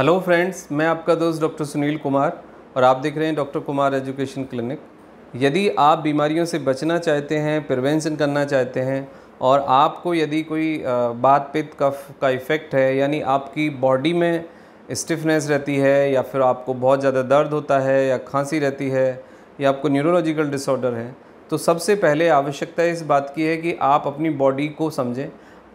hello friends मैं आपका दोस्त डॉक्टर सुनील कुमार और आप देख रहे हैं डॉक्टर कुमार एजुकेशन क्लिनिक यदि आप बीमारियों से बचना चाहते हैं प्रिवेंशन करना चाहते हैं और आपको यदि कोई बात पित्त कफ का इफ़ेक्ट है यानी आपकी बॉडी में स्टिफनेस रहती है या फिर आपको बहुत ज़्यादा दर्द होता है या खांसी रहती है या आपको न्यूरोलॉजिकल डिसऑर्डर है तो सबसे पहले आवश्यकता इस बात की है कि आप अपनी बॉडी को समझें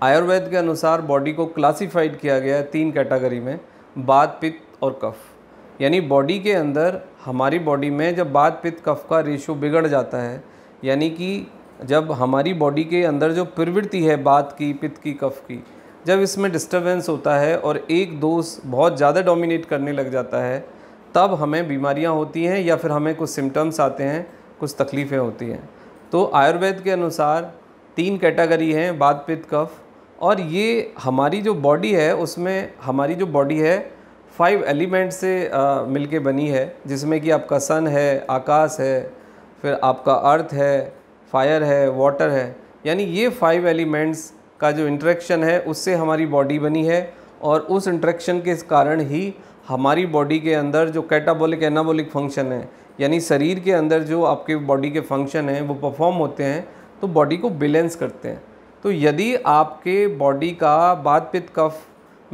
आयुर्वेद के अनुसार बॉडी को क्लासिफाइड किया गया है तीन कैटेगरी में बाद पित्त और कफ यानी बॉडी के अंदर हमारी बॉडी में जब बाद पित्त कफ का रेशो बिगड़ जाता है यानी कि जब हमारी बॉडी के अंदर जो प्रवृत्ति है बात की पित्त की कफ की जब इसमें डिस्टरबेंस होता है और एक दोष बहुत ज़्यादा डोमिनेट करने लग जाता है तब हमें बीमारियां होती हैं या फिर हमें कुछ सिम्टम्स आते हैं कुछ तकलीफ़ें होती हैं तो आयुर्वेद के अनुसार तीन कैटेगरी हैं बाद पित्त कफ और ये हमारी जो बॉडी है उसमें हमारी जो बॉडी है फाइव एलिमेंट से मिलके बनी है जिसमें कि आपका सन है आकाश है फिर आपका अर्थ है फायर है वाटर है यानी ये फाइव एलिमेंट्स का जो इंट्रैक्शन है उससे हमारी बॉडी बनी है और उस इंट्रैक्शन के कारण ही हमारी बॉडी के अंदर जो कैटाबॉलिक एनाबॉलिक फंक्शन है यानी शरीर के अंदर जो आपके बॉडी के फंक्शन हैं वो परफॉर्म होते हैं तो बॉडी को बैलेंस करते हैं तो यदि आपके बॉडी का बात पित कफ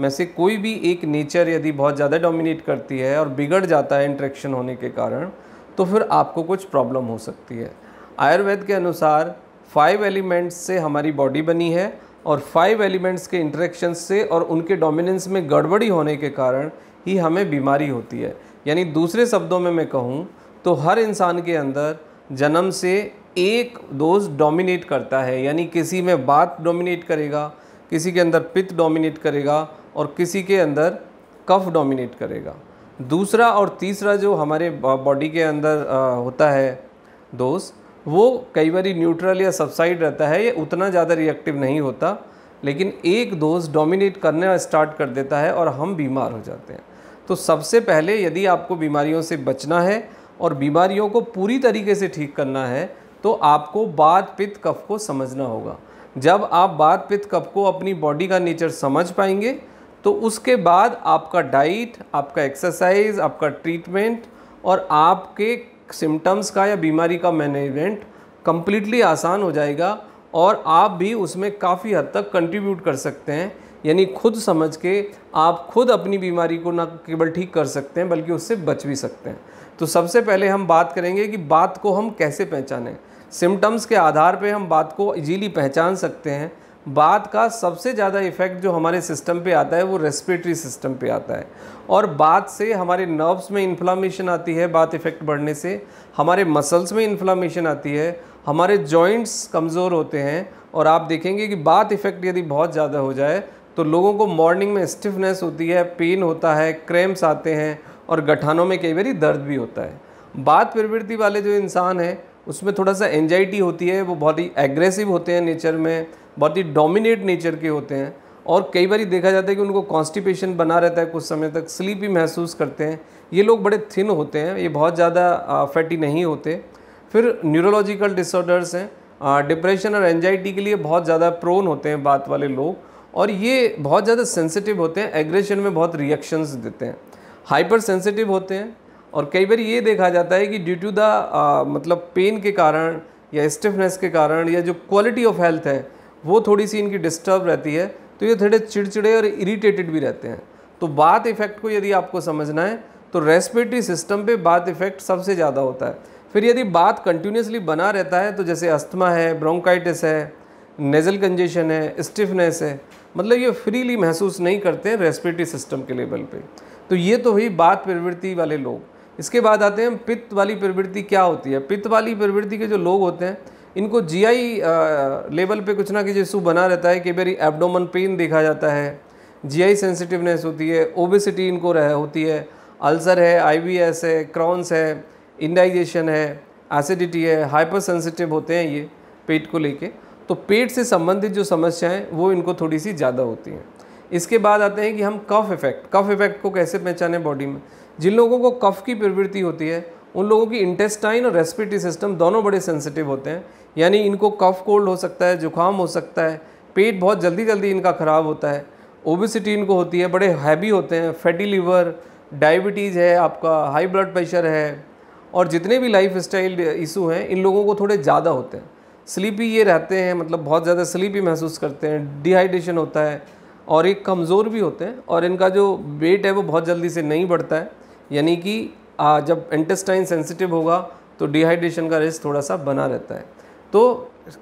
में से कोई भी एक नेचर यदि बहुत ज़्यादा डोमिनेट करती है और बिगड़ जाता है इंट्रैक्शन होने के कारण तो फिर आपको कुछ प्रॉब्लम हो सकती है आयुर्वेद के अनुसार फाइव एलिमेंट्स से हमारी बॉडी बनी है और फाइव एलिमेंट्स के इंट्रैक्शन से और उनके डोमिनेंस में गड़बड़ी होने के कारण ही हमें बीमारी होती है यानी दूसरे शब्दों में मैं कहूँ तो हर इंसान के अंदर जन्म से एक दोष डोमिनेट करता है यानी किसी में बात डोमिनेट करेगा किसी के अंदर पित्त डोमिनेट करेगा और किसी के अंदर कफ डोमिनेट करेगा दूसरा और तीसरा जो हमारे बॉडी के अंदर होता है दोष वो कई बार न्यूट्रल या सबसाइड रहता है ये उतना ज़्यादा रिएक्टिव नहीं होता लेकिन एक दोष डोमिनेट करने स्टार्ट कर देता है और हम बीमार हो जाते हैं तो सबसे पहले यदि आपको बीमारियों से बचना है और बीमारियों को पूरी तरीके से ठीक करना है तो आपको बाद पित्त कफ को समझना होगा जब आप बात पित्त कप को अपनी बॉडी का नेचर समझ पाएंगे तो उसके बाद आपका डाइट आपका एक्सरसाइज आपका ट्रीटमेंट और आपके सिम्टम्स का या बीमारी का मैनेजमेंट कम्प्लीटली आसान हो जाएगा और आप भी उसमें काफ़ी हद तक कंट्रीब्यूट कर सकते हैं यानी खुद समझ के आप खुद अपनी बीमारी को ना केवल ठीक कर सकते हैं बल्कि उससे बच भी सकते हैं तो सबसे पहले हम बात करेंगे कि बात को हम कैसे पहचानें सिम्टम्स के आधार पे हम बात को इजीली पहचान सकते हैं बात का सबसे ज़्यादा इफ़ेक्ट जो हमारे सिस्टम पे आता है वो रेस्पिरेटरी सिस्टम पे आता है और बात से हमारे नर्व्स में इन्फ्लामेशन आती है बात इफ़ेक्ट बढ़ने से हमारे मसल्स में इन्फ्लामेशन आती है हमारे जॉइंट्स कमज़ोर होते हैं और आप देखेंगे कि बात इफ़ेक्ट यदि बहुत ज़्यादा हो जाए तो लोगों को मॉर्निंग में स्टिफनेस होती है पेन होता है क्रेम्स आते हैं और गठानों में कई बार दर्द भी होता है बात प्रवृत्ति वाले जो इंसान हैं उसमें थोड़ा सा एनजाइटी होती है वो बहुत ही एग्रेसिव होते हैं नेचर में बहुत ही डोमिनेट नेचर के होते हैं और कई बार देखा जाता है कि उनको कॉन्स्टिपेशन बना रहता है कुछ समय तक स्लीपी महसूस करते हैं ये लोग बड़े थिन होते हैं ये बहुत ज़्यादा फैटी नहीं होते फिर न्यूरोलॉजिकल डिसऑर्डर्स हैं डिप्रेशन और एनजाइटी के लिए बहुत ज़्यादा प्रोन होते हैं बात वाले लोग और ये बहुत ज़्यादा सेंसिटिव होते हैं एग्रेशन में बहुत रिएक्शंस देते हैं हाइपर सेंसिटिव होते हैं और कई बार ये देखा जाता है कि ड्यू टू द मतलब पेन के कारण या स्टिफनेस के कारण या जो क्वालिटी ऑफ हेल्थ है वो थोड़ी सी इनकी डिस्टर्ब रहती है तो ये थोड़े चिड़चिड़े और इरीटेटेड भी रहते हैं तो बात इफ़ेक्ट को यदि आपको समझना है तो रेस्पिरेटरी सिस्टम पे बात इफ़ेक्ट सबसे ज़्यादा होता है फिर यदि बात कंटिन्यूसली बना रहता है तो जैसे अस्थमा है ब्रोंकाइटिस है नेज़ल कंजेशन है स्टिफनेस है मतलब ये फ्रीली महसूस नहीं करते हैं रेस्पिरेटरी सिस्टम के लेवल पे तो ये तो हुई बात प्रवृत्ति वाले लोग इसके बाद आते हैं पित्त वाली प्रवृत्ति क्या होती है पित्त वाली प्रवृत्ति के जो लोग होते हैं इनको जीआई लेवल पे कुछ ना कुछ इशू बना रहता है कई बार एब्डोमन पेन देखा जाता है जीआई सेंसिटिवनेस होती है ओबेसिटी इनको रह होती है अल्सर है आईबीएस है क्रॉन्स है इंडाइजेशन है एसिडिटी है हाइपर सेंसिटिव होते हैं ये पेट को लेके तो पेट से संबंधित जो समस्याएँ वो इनको थोड़ी सी ज़्यादा होती हैं इसके बाद आते हैं कि हम कफ इफेक्ट कफ इफेक्ट को कैसे पहचाने बॉडी में जिन लोगों को कफ की प्रवृत्ति होती है उन लोगों की इंटेस्टाइन और रेस्पिरेटरी सिस्टम दोनों बड़े सेंसिटिव होते हैं यानी इनको कफ कोल्ड हो सकता है जुकाम हो सकता है पेट बहुत जल्दी जल्दी इनका ख़राब होता है ओबिसिटी इनको होती है बड़े हैवी होते हैं फैटी लीवर डायबिटीज़ है आपका हाई ब्लड प्रेशर है और जितने भी लाइफ स्टाइल इशू हैं इन लोगों को थोड़े ज़्यादा होते हैं स्लीपी ये रहते हैं मतलब बहुत ज़्यादा स्लीपी महसूस करते हैं डिहाइड्रेशन होता है और ये कमज़ोर भी होते हैं और इनका जो वेट है वो बहुत जल्दी से नहीं बढ़ता है यानी कि जब इंटेस्टाइन सेंसिटिव होगा तो डिहाइड्रेशन का रिस्क थोड़ा सा बना रहता है तो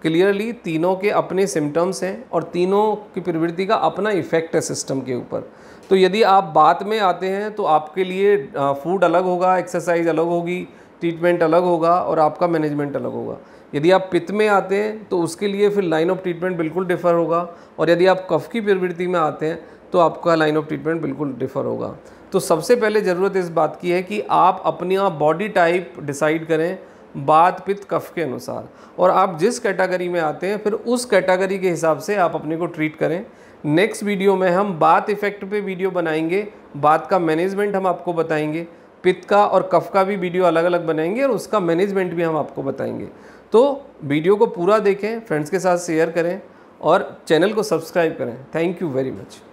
क्लियरली तीनों के अपने सिम्टम्स हैं और तीनों की प्रवृत्ति का अपना इफेक्ट है सिस्टम के ऊपर तो यदि आप बात में आते हैं तो आपके लिए फूड अलग होगा एक्सरसाइज अलग होगी ट्रीटमेंट अलग होगा और आपका मैनेजमेंट अलग होगा यदि आप पित्त में आते हैं तो उसके लिए फिर लाइन ऑफ ट्रीटमेंट बिल्कुल डिफर होगा और यदि आप कफ की प्रवृत्ति में आते हैं तो आपका लाइन ऑफ ट्रीटमेंट बिल्कुल डिफर होगा तो सबसे पहले ज़रूरत इस बात की है कि आप अपना बॉडी टाइप डिसाइड करें बात पित्त कफ के अनुसार और आप जिस कैटेगरी में आते हैं फिर उस कैटेगरी के हिसाब से आप अपने को ट्रीट करें नेक्स्ट वीडियो में हम बात इफ़ेक्ट पे वीडियो बनाएंगे बात का मैनेजमेंट हम आपको बताएंगे पित्त का और कफ का भी वीडियो अलग अलग बनाएंगे और उसका मैनेजमेंट भी हम आपको बताएंगे तो वीडियो को पूरा देखें फ्रेंड्स के साथ शेयर करें और चैनल को सब्सक्राइब करें थैंक यू वेरी मच